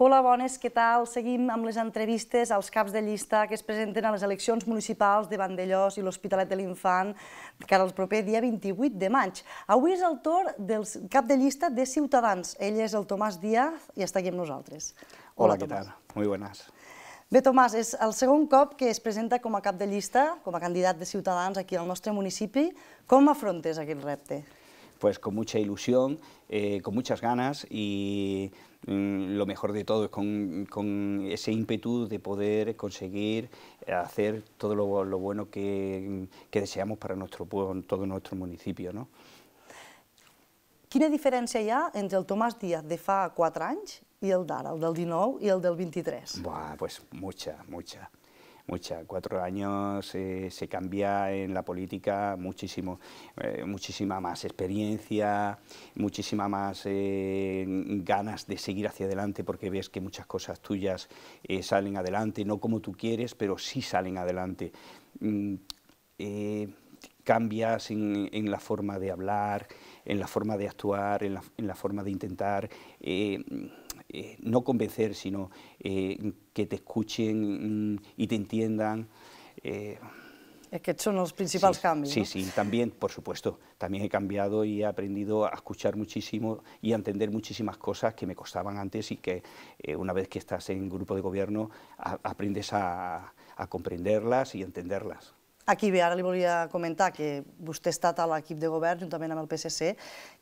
Hola, bones, què tal? Seguim amb les entrevistes als caps de llista que es presenten a les eleccions municipals de Vandellós i l'Hospitalet de l'Infant cara al proper dia 28 de maig. Avui és el torn del cap de llista de Ciutadans. Ell és el Tomàs Díaz i està aquí amb nosaltres. Hola, Hola què Tomàs. tal? Muy buenas. Bé, Tomàs, és el segon cop que es presenta com a cap de llista, com a candidat de Ciutadans aquí al nostre municipi. Com afrontes aquest repte? pues con mucha ilusión, eh, con muchas ganas y mm, lo mejor de todo es con, ese ímpetu de poder conseguir hacer todo lo, bueno que, deseamos para nuestro pueblo, todo nuestro municipio. ¿no? ¿Qué diferencia ya entre el Tomás Díaz de fa cuatro años y el d'ara, el del 19 y el del 23? pues mucha, mucha. Mucha Cuatro años eh, se cambia en la política muchísimo, eh, muchísima más experiencia, muchísima más eh, ganas de seguir hacia adelante porque ves que muchas cosas tuyas salen adelante, no como tú quieres, pero sí salen adelante. Mm, cambias en, la forma de hablar, en la forma de actuar, en la forma de intentar eh, no convencer, sino eh, que te escuchen mm, y te entiendan. Eh, es que son los principales cambios. Sí, sí, también, por supuesto. También he cambiado y he aprendido a escuchar muchísimo y a entender muchísimas cosas que me costaban antes y que una vez que estás en grupo de gobierno aprendes a, a comprenderlas y entenderlas. Aquí bé, ara li volia comentar que vostè ha estat a l'equip de govern juntament amb el PSC.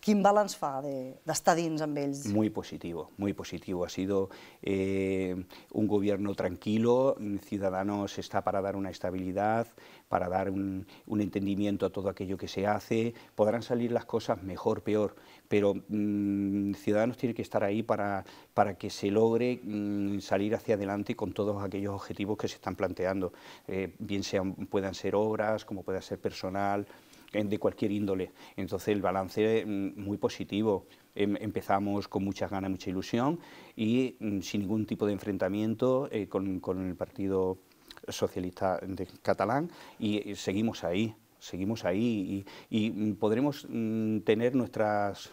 Quin balanç fa d'estar de, dins amb ells? Muy positivo, muy positivo. Ha sido eh, un gobierno tranquilo, Ciudadanos está para dar una estabilidad, para dar un, entendimiento a todo aquello que se hace. Podrán salir las cosas mejor, peor, pero mm, Ciudadanos tiene que estar ahí para, para que se logre mm, salir hacia adelante con todos aquellos objetivos que se están planteando, eh, bien sean, puedan ser obras, como pueda ser personal, eh, de cualquier índole. Entonces el balance mm, muy positivo. Em, empezamos con muchas ganas, mucha ilusión y sin ningún tipo de enfrentamiento eh, con, con el partido socialista de catalán y seguimos ahí, seguimos ahí y, mm, podremos mm, tener nuestras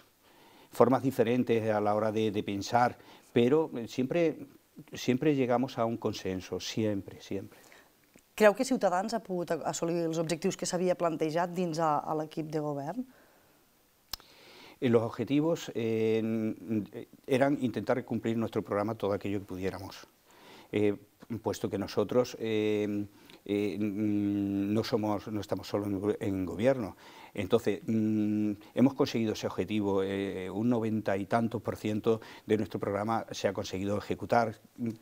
formas diferentes a la hora de, pensar, pero eh, siempre, siempre llegamos a un consenso, siempre, siempre. ¿Creo que Ciutadans ha podido assolir los objetivos que había planteado dins a, a l'equip de govern? Eh, los objetivos eh, eran intentar cumplir nuestro programa todo aquello que pudiéramos. Eh, puesto que nosotros eh, eh, mm, no, somos, no estamos solo en, gobierno. Entonces, mm, hemos conseguido ese objetivo, un noventa y tantos por ciento de nuestro programa se ha conseguido ejecutar.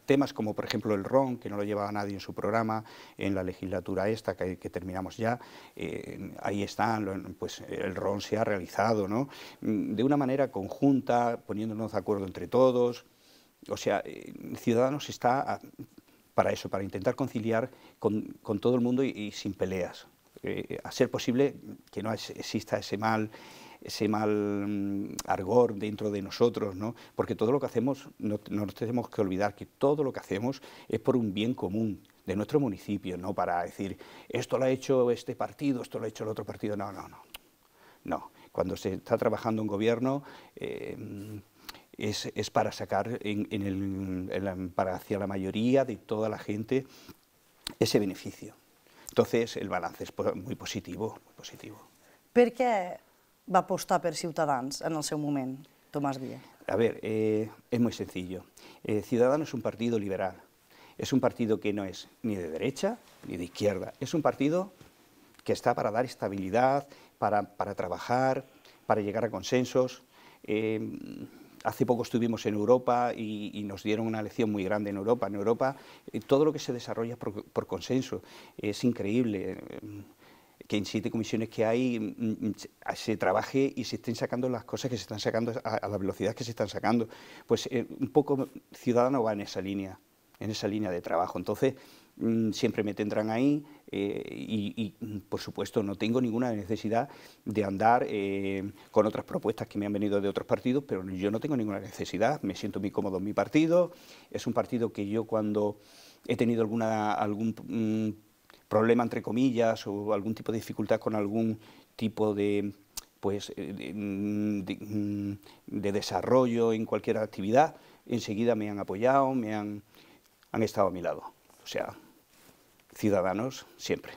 Temas como, por ejemplo, el RON, que no lo llevaba nadie en su programa, en la legislatura esta que, terminamos ya, ahí están, pues el RON se ha realizado, ¿no? Mm, de una manera conjunta, poniéndonos de acuerdo entre todos, o sea, eh, Ciudadanos está para eso, para intentar conciliar con, todo el mundo y, sin peleas. Eh, a ser posible que no exista ese mal, ese mal mm, argor dentro de nosotros, ¿no? porque todo lo que hacemos, no, nos tenemos que olvidar que todo lo que hacemos es por un bien común de nuestro municipio, no para decir, esto lo ha hecho este partido, esto lo ha hecho el otro partido, no, no, no. No, cuando se está trabajando un gobierno... Eh, es, para sacar en, el, para hacia la mayoría de toda la gente ese beneficio. Entonces el balance es muy positivo. muy positivo va a va apostar por Ciudadanos en el seu momento Tomás Díaz? A ver, eh, es muy sencillo. Eh, Ciudadanos es un partido liberal. Es un partido que no es ni de derecha ni de izquierda. Es un partido que está para dar estabilidad, para, trabajar, para llegar a consensos. Eh, Hace poco estuvimos en Europa y, nos dieron una lección muy grande en Europa. En Europa eh, todo lo que se desarrolla por, consenso es increíble eh, que en siete comisiones que hay mm, mm, se trabaje y se estén sacando las cosas que se están sacando a, la velocidad que se están sacando. Pues eh, un poco Ciudadano va en esa línea, en esa línea de trabajo. Entonces, Mm, siempre me tendrán ahí eh, y, mm, por supuesto no tengo ninguna necesidad de andar eh, con otras propuestas que me han venido de otros partidos, pero yo no tengo ninguna necesidad, me siento muy cómodo en mi partido, es un partido que yo cuando he tenido alguna, algún mm, problema entre comillas o algún tipo de dificultad con algún tipo de pues eh, de desarrollo en cualquier actividad, enseguida me han apoyado, me han, han estado a mi lado. O sea, ciudadanos siempre.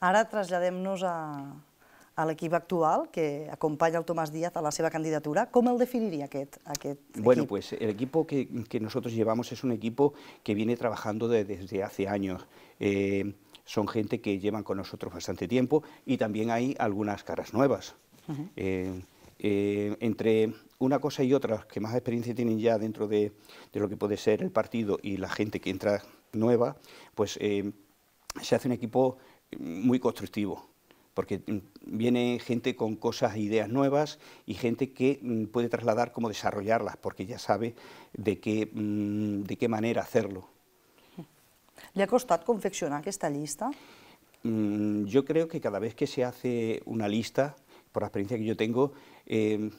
Ahora trasladémonos al equipo actual que acompaña al Tomás Díaz a la seva candidatura. ¿Cómo él definiría a aquest Bueno, pues el equipo que, nosotros llevamos es un equipo que viene trabajando desde hace años. Eh, son gente que llevan con nosotros bastante tiempo y también hay algunas caras nuevas. Eh, eh, entre una cosa y otra, que más experiencia tienen ya dentro de, lo que puede ser el partido y la gente que entra nueva, pues se hace un equipo muy constructivo, porque mm, viene gente con cosas e ideas nuevas y gente que mm, puede trasladar cómo desarrollarlas, porque ya sabe de qué, mm, de qué manera hacerlo. ¿Le ha costado confeccionar esta lista? Yo creo que cada vez que se hace una lista, por la experiencia que yo tengo, em,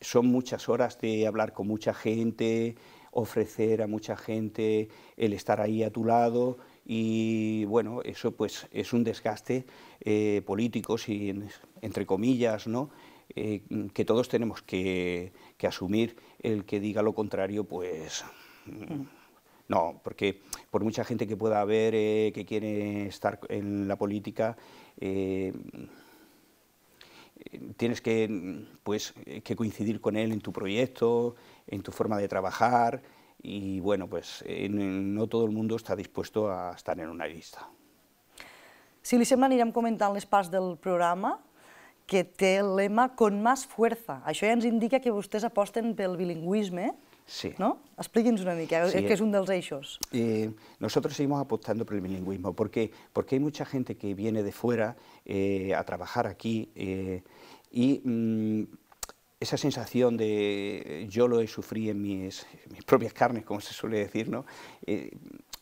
son muchas horas de hablar con mucha gente, ofrecer a mucha gente el estar ahí a tu lado, y bueno, eso pues es un desgaste eh, político, si, entre comillas, ¿no? Eh, que todos tenemos que, asumir. El que diga lo contrario, pues... Mm, no, porque por mucha gente que pueda haber eh, que quiere estar en la política, tienes que, pues, que coincidir con él en tu proyecto, en tu forma de trabajar, y bueno, pues en, no todo el mundo está dispuesto a estar en una lista. Si li sembla, anirem comentant les parts del programa que té el lema «Con más fuerza». Això ja ens indica que vostès aposten pel bilingüisme, Sí. ¿No? Explíquenos una mica, sí. Eh, que es eh. un de los hechos. Eh, nosotros seguimos apostando por el bilingüismo, porque, porque hay mucha gente que viene de fuera eh, a trabajar aquí eh, y mmm, esa sensación de eh, yo lo he sufrido en mis, propias carnes, como se suele decir, ¿no? Eh,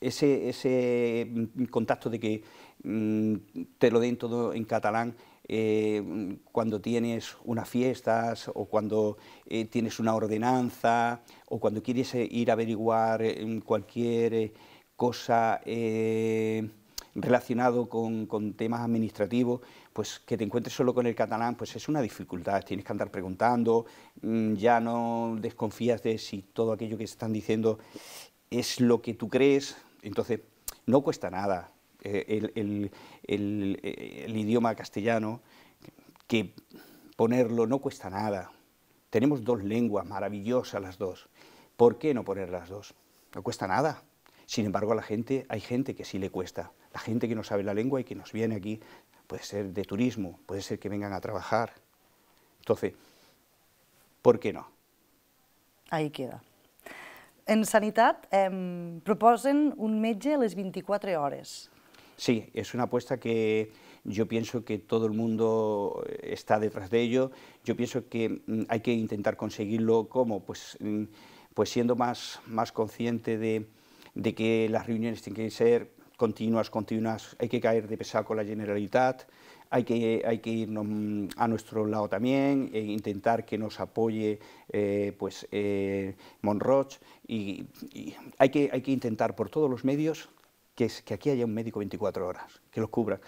ese, mm, contacto de que mm, te lo den todo en catalán eh, cuando tienes unas fiestas o cuando tienes una ordenanza o cuando quieres ir a averiguar cualquier cosa relacionado con temas administrativos, pues que te encuentres solo con el catalán, pues es una dificultad, tienes que andar preguntando, mm, ya no desconfías de si todo aquello que están diciendo es lo que tú crees, entonces no cuesta nada eh, el, el idioma castellano, que ponerlo no cuesta nada, tenemos dos lenguas maravillosas las dos, ¿por qué no poner las dos? No cuesta nada. Sin embargo, a la gente, hay gente que sí le cuesta, la gente que no sabe la lengua y que nos viene aquí puede ser de turismo, puede ser que vengan a trabajar. Entonces, ¿por qué no? Ahí queda. En sanitat eh, proposen un metge a las 24 horas. Sí, es una apuesta que yo pienso que todo el mundo está detrás de ello. Yo pienso que mm, hay que intentar conseguirlo como, pues, mm, pues siendo más, más consciente de, de que las reuniones tienen que ser continuas, continuas, hay que caer de pesado con la Generalitat, hay que, hay que irnos mm, a nuestro lado también, e intentar que nos apoye eh, pues, eh, Monroch, y, hay, que, hay que intentar por todos los medios que, que aquí haya un médico 24 horas, que los cubra.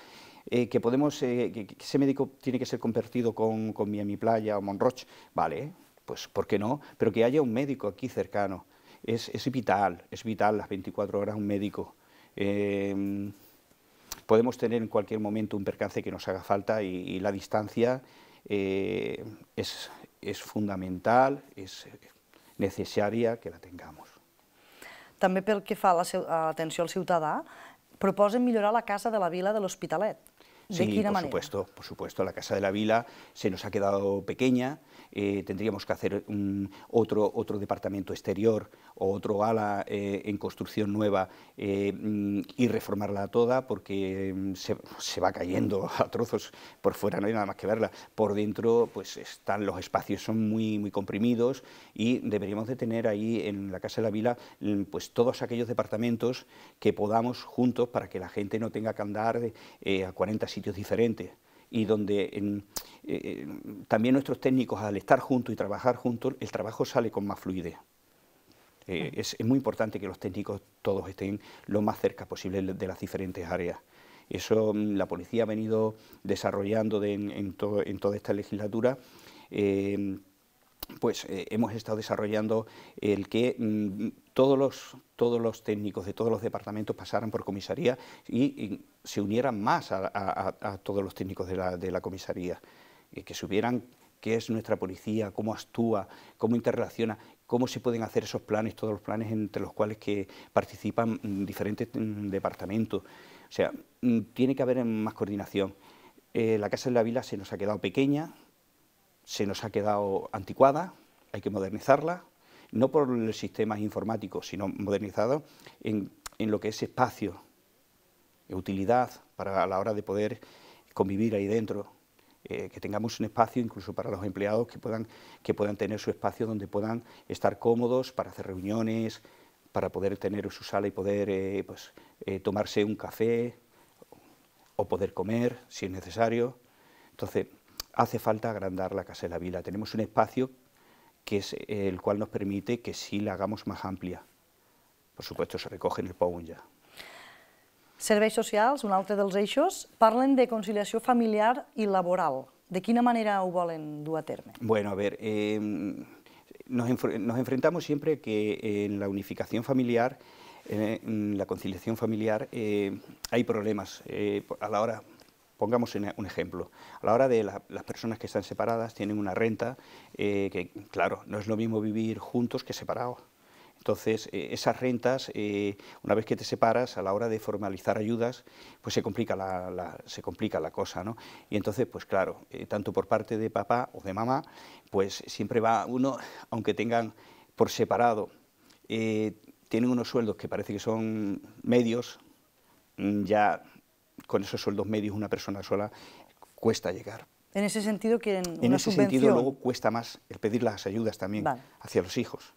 Eh, que podemos, que, ese médico tiene que ser convertido con, con Miami Playa o Monroch, vale, pues ¿por qué no? Pero que haya un médico aquí cercano. Es, es vital, es vital las 24 horas un médico. Eh, podemos tener en cualquier momento un percance que nos haga falta y, y la distancia eh, es, es fundamental, és necessària que la tengamos. També pel que fa a l'atenció la, al ciutadà, proposen millorar la casa de la vila de l'Hospitalet. Sí, por supuesto, por supuesto. La Casa de la Vila se nos ha quedado pequeña. Eh, tendríamos que hacer otro, otro departamento exterior o otro ala eh, en construcción nueva eh, y reformarla toda porque mm, se, se, va cayendo a trozos por fuera, no hay nada más que verla. Por dentro, pues están los espacios son muy, muy comprimidos y deberíamos de tener ahí en la Casa de la Vila mm, pues todos aquellos departamentos que podamos juntos para que la gente no tenga que andar a 40 diferentes y donde eh, eh, también nuestros técnicos al estar juntos y trabajar juntos, el trabajo sale con más fluidez. Eh, es, muy importante que los técnicos todos estén lo más cerca posible de las diferentes áreas. Eso mm, la policía ha venido desarrollando en, toda esta legislatura pues eh, hemos estado desarrollando el que mm, todos, los, técnicos de todos los departamentos pasaran por comisaría y, se unieran más a, todos los técnicos de la, comisaría, eh, que supieran qué es nuestra policía, cómo actúa, cómo interrelaciona, cómo se pueden hacer esos planes, todos los planes entre los cuales que participan mm, diferentes mm, departamentos. O sea, tiene que haber más coordinación. Eh, la Casa de la Vila se nos ha quedado pequeña, se nos ha quedado anticuada, hay que modernizarla, no por los sistemas informáticos, sino modernizado en, lo que es espacio, utilidad para a la hora de poder convivir ahí dentro, eh, que tengamos un espacio incluso para los empleados que puedan, que puedan tener su espacio donde puedan estar cómodos para hacer reuniones, para poder tener su sala y poder eh, pues, eh, tomarse un café o poder comer si es necesario. Entonces, hace falta agrandar la Casa de la Vila. Tenemos un espacio que es eh, el cual nos permite que sí la hagamos más amplia. Por supuesto, se recoge en el POUN ya. Serveis socials, un altre dels eixos, parlen de conciliación familiar y laboral. De qué manera ho volen dur Bueno, a ver, em, nos, enfrentamos siempre que eh, en la unificación familiar, eh, en la conciliación familiar, hay problemas a la hora Pongamos e-, un ejemplo. A la hora de las personas que están separadas tienen una renta eh, que, claro, no es lo mismo vivir juntos que separados. Entonces, eh, esas rentas, eh, una vez que te separas, a la hora de formalizar ayudas, pues se complica la, se complica la cosa, ¿no? Y entonces, pues claro, tanto por parte de papá o de mamá, pues siempre va uno, aunque tengan por separado, tienen unos sueldos que parece que son medios, mm, ya con esos sueldos medios una persona sola cuesta llegar. En ese sentido quieren una En ese sentido luego cuesta más el pedir las ayudas también hacia los hijos.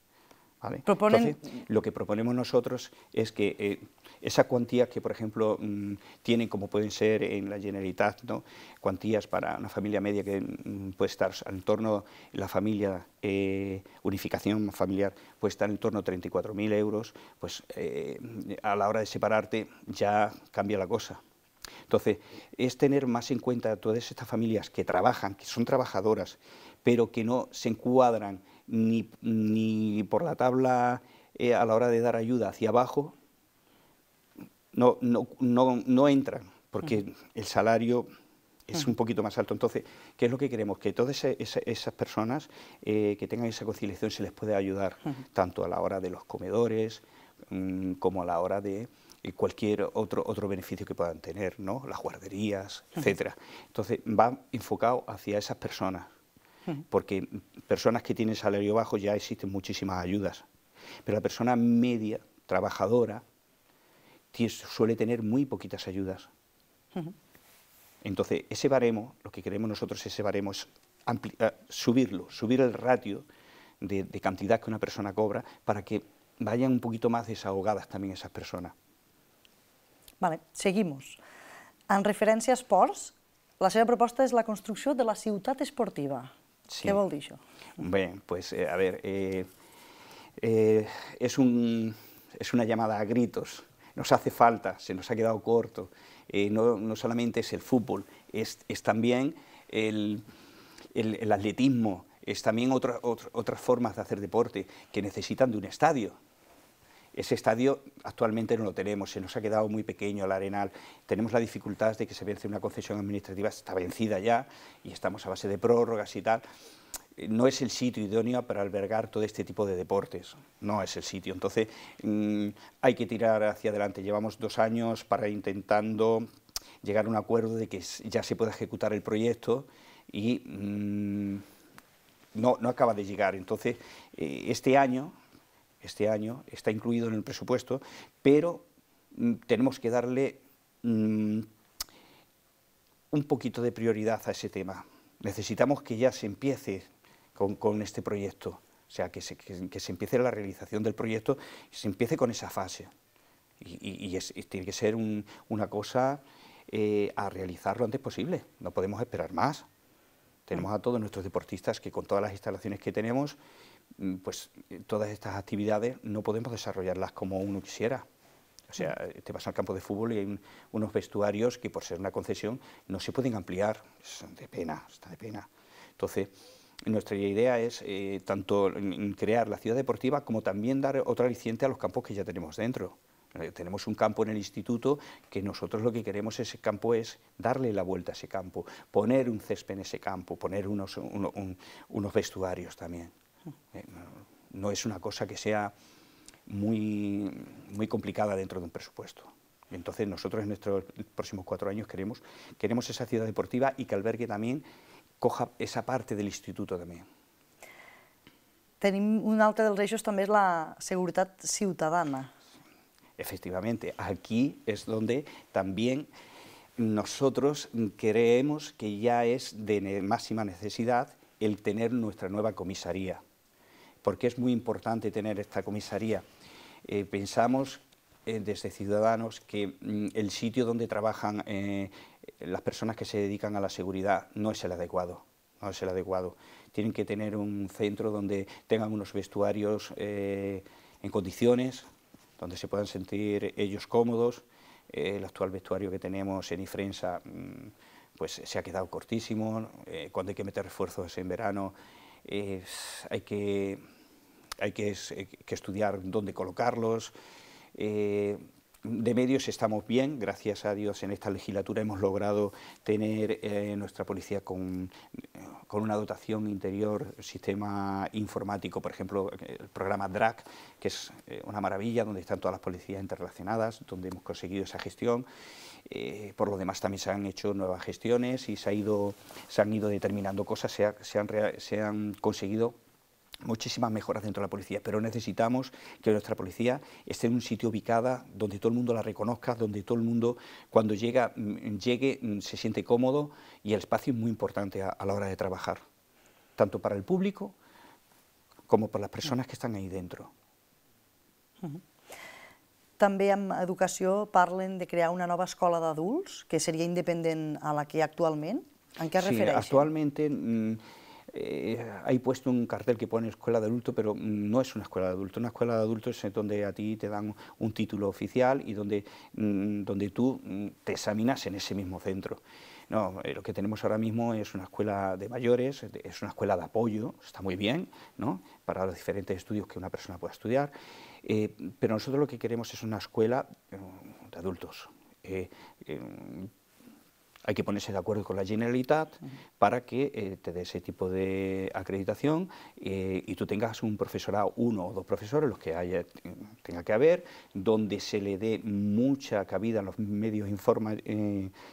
lo que proponemos nosotros es que eh, esa cuantía que, por ejemplo, mm, tienen, como pueden ser en la Generalitat, ¿no? cuantías para una familia media que mm, puede estar en torno, la familia, eh, unificación familiar, puede estar en torno a 34.000 euros, pues eh, a la hora de separarte ya cambia la cosa. Entonces, es tener más en cuenta a todas estas familias que trabajan, que son trabajadoras, pero que no se encuadran ni, por la tabla eh, a la hora de dar ayuda hacia abajo, no, entran, porque mm. el salario es mm. un poquito más alto. Entonces, ¿qué es lo que queremos? Que todas esas personas eh, que tengan esa conciliación se les puede ayudar, mm. tanto a la hora de los comedores como a la hora de y cualquier otro, otro beneficio que puedan tener, ¿no? las guarderías, etcétera. Entonces, va enfocado hacia esas personas, porque personas que tienen salario bajo ya existen muchísimas ayudas, pero la persona media, trabajadora, suele tener muy poquitas ayudas. Entonces, ese baremo, lo que queremos nosotros, ese baremo es eh, subirlo, subir el ratio de cantidad que una persona cobra para que vayan un poquito más desahogadas también esas personas. Vale, seguimos. En referencia a esports, la seva propuesta es la construcción de la ciudad esportiva. ¿Qué Què vol dir pues, eh, a ver, eh, eh, es, una llamada a gritos. Nos hace falta, se nos ha quedado corto. no, solamente es el fútbol, es, también el, atletismo, es también otras formas de hacer deporte que necesitan de un estadio. Ese estadio actualmente no lo tenemos, se nos ha quedado muy pequeño el Arenal, tenemos la dificultad de que se vence una concesión administrativa, está vencida ya y estamos a base de prórrogas y tal. Eh, no es el sitio idóneo para albergar todo este tipo de deportes, no es el sitio. Entonces mm, hay que tirar hacia adelante, llevamos dos años para intentando llegar a un acuerdo de que ya se pueda ejecutar el proyecto y mm, no, no acaba de llegar. Entonces, eh, este año este año, está incluido en el presupuesto, pero mm, tenemos que darle mm, un poquito de prioridad a ese tema. Necesitamos que ya se empiece con, este proyecto, o sea, que se, empiece la realización del proyecto, se empiece con esa fase. Y, tiene que ser una cosa eh, a realizar lo antes posible, no podemos esperar más. Tenemos a todos nuestros deportistas que con todas las instalaciones que tenemos Mm, pues eh, todas estas actividades no podemos desarrollarlas como uno quisiera. O sea, mm. eh, te vas al campo de fútbol y hay unos vestuarios que por ser una concesión no se pueden ampliar. Es de pena, está de pena. Entonces, nuestra idea es eh, tanto crear la ciudad deportiva como también dar otra aliciente a los campos que ya tenemos dentro. Tenemos un campo en el instituto que nosotros lo que queremos ese campo es darle la vuelta a ese campo, poner un césped en ese campo, poner unos, unos vestuarios también. Eh, no es una cosa que sea muy, muy complicada dentro de un presupuesto. Entonces nosotros en nuestros próximos cuatro años queremos, queremos esa ciudad deportiva y que albergue también, coja esa parte del instituto también. Tenemos un alto del eixos también es la seguridad ciudadana. Efectivamente, aquí es donde también nosotros creemos que ya es de máxima necesidad el tener nuestra nueva comisaría porque es muy importante tener esta comisaría. Eh, pensamos eh, desde Ciudadanos que mm, el sitio donde trabajan eh, las personas que se dedican a la seguridad no es el adecuado. No es el adecuado. Tienen que tener un centro donde tengan unos vestuarios en condiciones, donde se puedan sentir ellos cómodos. el actual vestuario que tenemos en Ifrensa mm, pues, se ha quedado cortísimo. cuando hay que meter refuerzos en verano hay que, hay que, eh, estudiar dónde colocarlos. Eh, de medios estamos bien, gracias a Dios en esta legislatura hemos logrado tener eh, nuestra policía con, una dotación interior, sistema informático, por ejemplo, el programa DRAC, que es una maravilla, donde están todas las policías interrelacionadas, donde hemos conseguido esa gestión. Eh, por lo demás también se han hecho nuevas gestiones y se, han ido determinando cosas, se, han, conseguido muchísimas mejoras dentro de la policía, pero necesitamos que nuestra policía esté en un sitio ubicada donde todo el mundo la reconozca, donde todo el mundo cuando llega, mm, llegue mm, se siente cómodo y el espacio es muy importante a, la hora de trabajar, tanto para el público como para las personas que están ahí dentro. ¿También en educación parlen de crear una nueva escuela de adultos, que sería independiente a la que actualmente ¿En qué sí, Actualmente mm, eh, hay puesto un cartel que pone escuela de adulto, pero mm, no es una escuela de adulto. Una escuela de adultos es donde a ti te dan un título oficial y donde, mm, donde tú te examinas en ese mismo centro. No, eh, lo que tenemos ahora mismo es una escuela de mayores, es una escuela de apoyo, está muy bien, ¿no? para los diferentes estudios que una persona pueda estudiar. Eh, pero nosotros lo que queremos es una escuela eh, de adultos. Eh, hay que ponerse de acuerdo con la Generalitat para que te dé ese tipo de acreditación y tú tengas un profesorado, uno o dos profesores, los que haya, tenga que haber, donde se le dé mucha cabida en los medios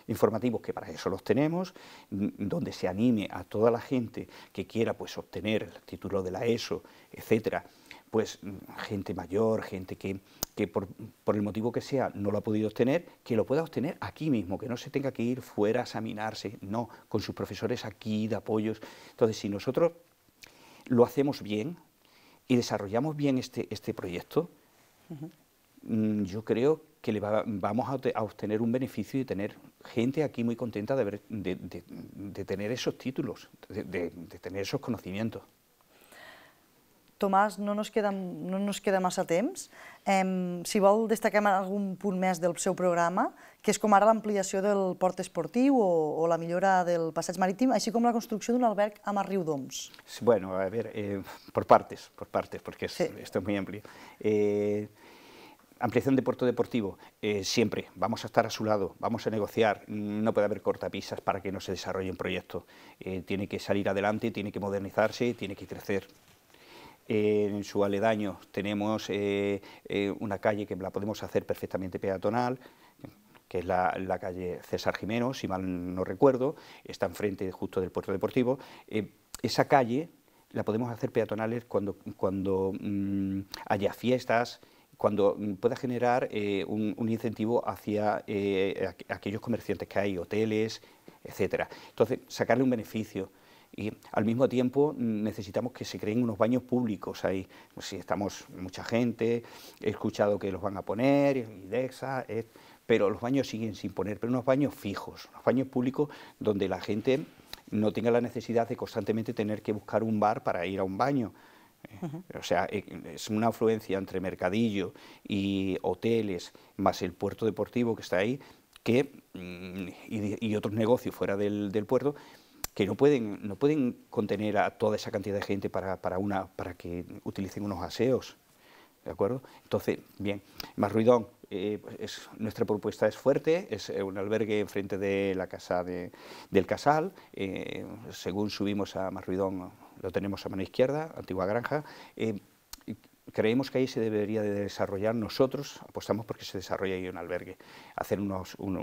informativos, que para eso los tenemos, donde se anime a toda la gente que quiera pues, obtener el título de la ESO, etcétera, pues gente mayor, gente que, por, por, el motivo que sea no lo ha podido obtener, que lo pueda obtener aquí mismo, que no se tenga que ir fuera a examinarse, no, con sus profesores aquí, de apoyos. Entonces, si nosotros lo hacemos bien y desarrollamos bien este, este proyecto, mm, yo creo que le vamos a obtener un beneficio y tener gente aquí muy contenta de tener esos títulos, de tener esos conocimientos. Tomás, no nos queda, no nos queda massa temps. Em, si vol, destaquem algún punt més del seu programa, que és com la ampliación del puerto esportiu o, la millora del passeig marítimo, así como la de un alberg a Mar Bueno, a ver, eh, por partes, por partes, porque esto es muy amplio. Eh, ampliación de puerto deportivo, eh, siempre, vamos a estar a su lado, vamos a negociar, no puede haber cortapisas para que no se desarrolle un proyecto, tiene que salir adelante, tiene que modernizarse, tiene que crecer en su aledaño tenemos eh, eh, una calle que la podemos hacer perfectamente peatonal, que es la, calle César Jimeno, si mal no recuerdo, está enfrente justo del puerto deportivo. Eh, esa calle la podemos hacer peatonales cuando, cuando mm, haya fiestas, cuando mm, pueda generar un, incentivo hacia aquellos comerciantes que hay, hoteles, etcétera. Entonces, sacarle un beneficio y al mismo tiempo necesitamos que se creen unos baños públicos ahí. si estamos mucha gente, he escuchado que los van a poner, IDEXA, dexa, eh, pero los baños siguen sin poner, pero unos baños fijos, unos baños públicos donde la gente no tenga la necesidad de constantemente tener que buscar un bar para ir a un baño. O sea, eh, es una afluencia entre mercadillo y hoteles, más el puerto deportivo que está ahí, que, mm, y, otros negocios fuera del, puerto, que no pueden, no pueden contener a toda esa cantidad de gente para, una, para que utilicen unos aseos. ¿De acuerdo? Entonces, bien, Marruidón, eh, es, nuestra propuesta es fuerte, es eh, un albergue enfrente de la casa del Casal. Eh, según subimos a Marruidón, lo tenemos a mano izquierda, antigua granja. creemos que ahí se debería de desarrollar, nosotros apostamos porque se desarrolle ahí un albergue, hacer un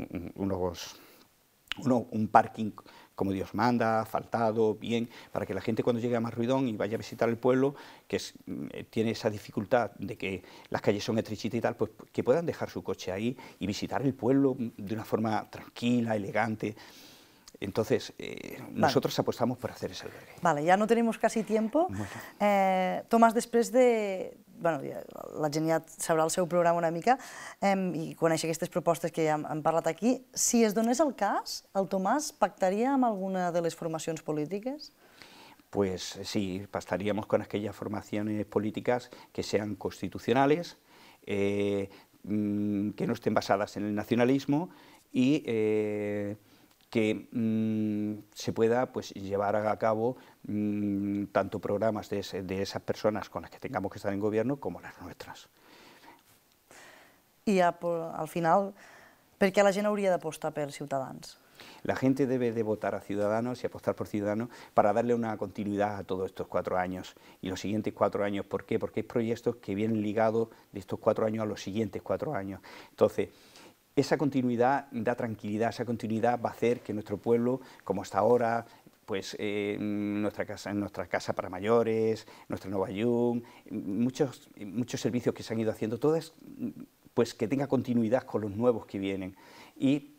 parking como Dios manda, faltado, bien, para que la gente cuando llegue a Marruidón y vaya a visitar el pueblo, que mm, tiene esa dificultad de que las calles son estrechitas y tal, pues que puedan dejar su coche ahí y visitar el pueblo mm, de una forma tranquila, elegante. Entonces, eh, nosotros apostamos por hacer ese albergue. Vale, ya no tenemos casi tiempo. Eh, Tomás, después de, bueno, ja, la gent ja sabrà el seu programa una mica em, i coneix aquestes propostes que ja hem, hem parlat aquí. Si es donés el cas, el Tomàs pactaria amb alguna de les formacions polítiques? Pues sí, pactaríamos con aquellas formaciones políticas que sean constitucionales, eh, mm, que no estén basadas en el nacionalismo y... Eh, que mm, se pueda pues, llevar a cabo mm, tanto programas de, de, esas personas con las que tengamos que estar en gobierno como las nuestras. Y al final, qué a la habría de apostar por Ciudadanos? La gente debe de votar a Ciudadanos y apostar por Ciudadanos para darle una continuidad a todos estos cuatro años y los siguientes cuatro años. ¿Por qué? Porque hay proyectos que vienen ligados de estos cuatro años a los siguientes cuatro años. Entonces, esa continuidad da tranquilidad, esa continuidad va a hacer que nuestro pueblo, como hasta ahora, pues eh, nuestra casa, nuestra casa para mayores, nuestra Nova Yum, muchos, servicios que se han ido haciendo, todas, pues que tenga continuidad con los nuevos que vienen. Y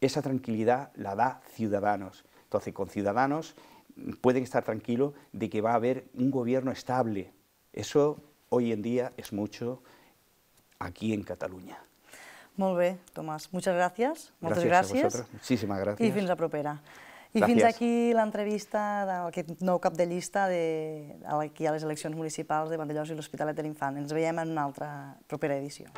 esa tranquilidad la da Ciudadanos. Entonces, con Ciudadanos pueden estar tranquilos de que va a haber un gobierno estable. Eso hoy en día es mucho aquí en Cataluña. Molt bé, Tomàs. Moltes gràcies. Moltes gràcies. gràcies. Muchíssimes gràcies. I fins la propera. I gràcies. fins aquí l'entrevista d'aquest nou cap de llista de, aquí a les eleccions municipals de Vandellós i l'Hospitalet de l'Infant. Ens veiem en una altra propera edició.